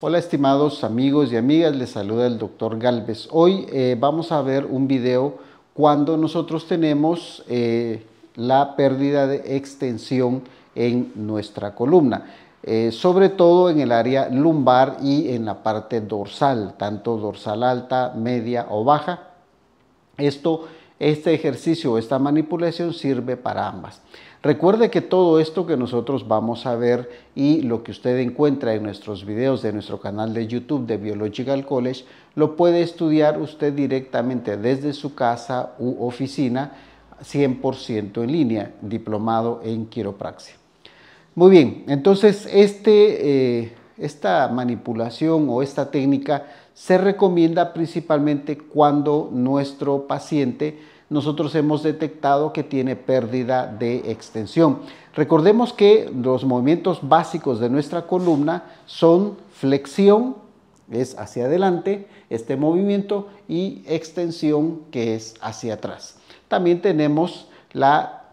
Hola estimados amigos y amigas, les saluda el doctor Galvez. Hoy eh, vamos a ver un video cuando nosotros tenemos eh, la pérdida de extensión en nuestra columna, eh, sobre todo en el área lumbar y en la parte dorsal, tanto dorsal alta, media o baja. Esto este ejercicio o esta manipulación sirve para ambas. Recuerde que todo esto que nosotros vamos a ver y lo que usted encuentra en nuestros videos de nuestro canal de YouTube de Biological College lo puede estudiar usted directamente desde su casa u oficina 100% en línea, diplomado en quiropraxia. Muy bien, entonces este eh, esta manipulación o esta técnica se recomienda principalmente cuando nuestro paciente nosotros hemos detectado que tiene pérdida de extensión. Recordemos que los movimientos básicos de nuestra columna son flexión, es hacia adelante, este movimiento, y extensión, que es hacia atrás. También tenemos la,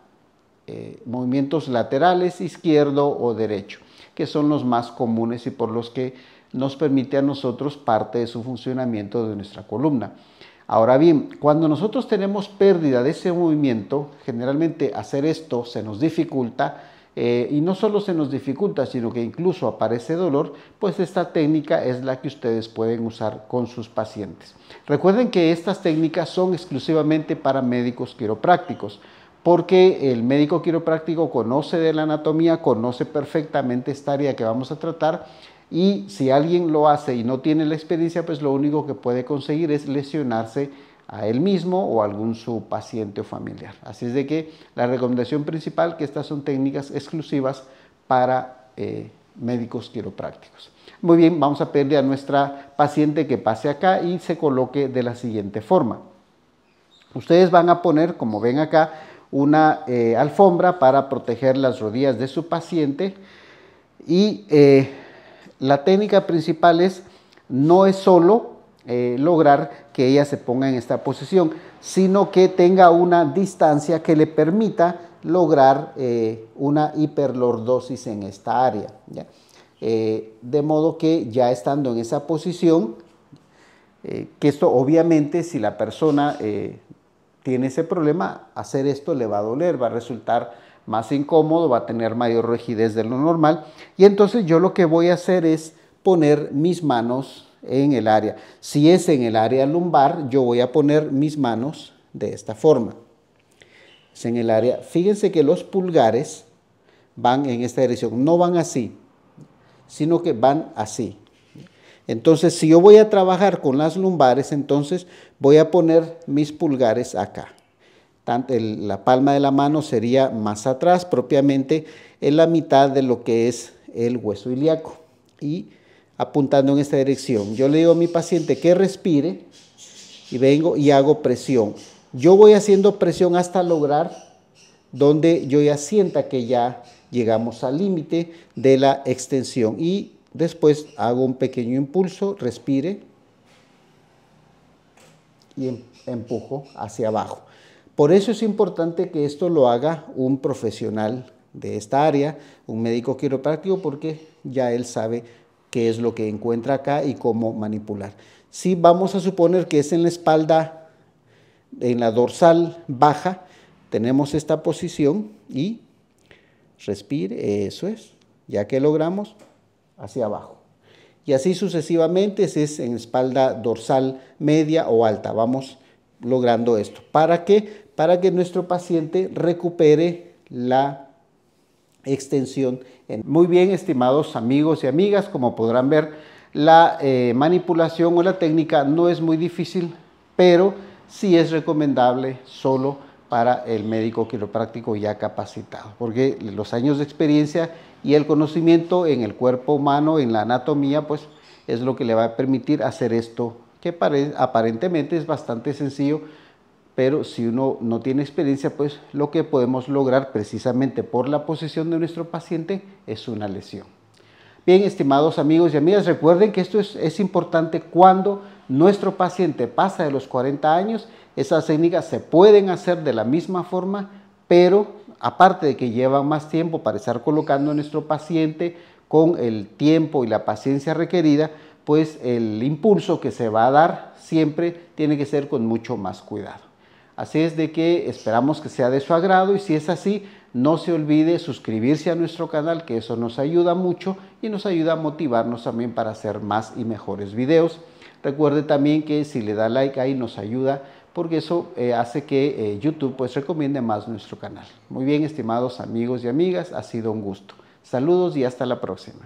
eh, movimientos laterales, izquierdo o derecho que son los más comunes y por los que nos permite a nosotros parte de su funcionamiento de nuestra columna. Ahora bien, cuando nosotros tenemos pérdida de ese movimiento, generalmente hacer esto se nos dificulta eh, y no solo se nos dificulta, sino que incluso aparece dolor, pues esta técnica es la que ustedes pueden usar con sus pacientes. Recuerden que estas técnicas son exclusivamente para médicos quiroprácticos porque el médico quiropráctico conoce de la anatomía, conoce perfectamente esta área que vamos a tratar y si alguien lo hace y no tiene la experiencia, pues lo único que puede conseguir es lesionarse a él mismo o a algún su paciente o familiar. Así es de que la recomendación principal que estas son técnicas exclusivas para eh, médicos quiroprácticos. Muy bien, vamos a pedirle a nuestra paciente que pase acá y se coloque de la siguiente forma. Ustedes van a poner, como ven acá, una eh, alfombra para proteger las rodillas de su paciente. Y eh, la técnica principal es, no es solo eh, lograr que ella se ponga en esta posición, sino que tenga una distancia que le permita lograr una hiperlordosis en esta área. de modo que ya estando en esa posición, que esto obviamente si la persona tiene ese problema, hacer esto le va a doler, va a resultar más incómodo, va a tener mayor rigidez de lo normal. Y entonces yo lo que voy a hacer es poner mis manos en el área. Si es en el área lumbar, yo voy a poner mis manos de esta forma. Es en el área. Fíjense que los pulgares van en esta dirección, no van así, sino que van así. Entonces, si yo voy a trabajar con las lumbares, entonces voy a poner mis pulgares acá. Tanto la palma de la mano sería más atrás, propiamente en la mitad de lo que es el hueso ilíaco. Y apuntando en esta dirección. Yo le digo a mi paciente que respire y vengo y hago presión. Yo voy haciendo presión hasta lograr donde yo ya sienta que ya llegamos al límite de la extensión. Y Después hago un pequeño impulso, respire y em-, empujo hacia abajo. Por eso es importante que esto lo haga un profesional de esta área, un médico quiropráctico, porque ya él sabe qué es lo que encuentra acá y cómo manipular. Si vamos a suponer que es en la espalda, en la dorsal baja, tenemos esta posición y respire, eso es, ya que logramos, hacia abajo. Y así sucesivamente, si es en espalda dorsal media o alta, vamos logrando esto. ¿Para qué? Para que nuestro paciente recupere la extensión. Muy bien, estimados amigos y amigas, como podrán ver, la eh, manipulación o la técnica no es muy difícil, pero sí es recomendable solo para el médico quiropráctico ya capacitado, porque los años de experiencia y el conocimiento en el cuerpo humano, en la anatomía, pues es lo que le va a permitir hacer esto, que aparentemente es bastante sencillo, pero si uno no tiene experiencia, pues lo que podemos lograr precisamente por la posición de nuestro paciente es una lesión. Bien, estimados amigos y amigas, recuerden que esto es, es importante cuando nuestro paciente pasa de los 40 años, esas técnicas se pueden hacer de la misma forma, pero aparte de que lleva más tiempo para estar colocando a nuestro paciente con el tiempo y la paciencia requerida, pues el impulso que se va a dar siempre tiene que ser con mucho más cuidado. Así es de que esperamos que sea de su agrado y si es así, no se olvide suscribirse a nuestro canal, que eso nos ayuda mucho y nos ayuda a motivarnos también para hacer más y mejores videos. Recuerde también que si le da like ahí nos ayuda porque eso eh, hace que eh, YouTube pues recomiende más nuestro canal. Muy bien, estimados amigos y amigas, ha sido un gusto. Saludos y hasta la próxima.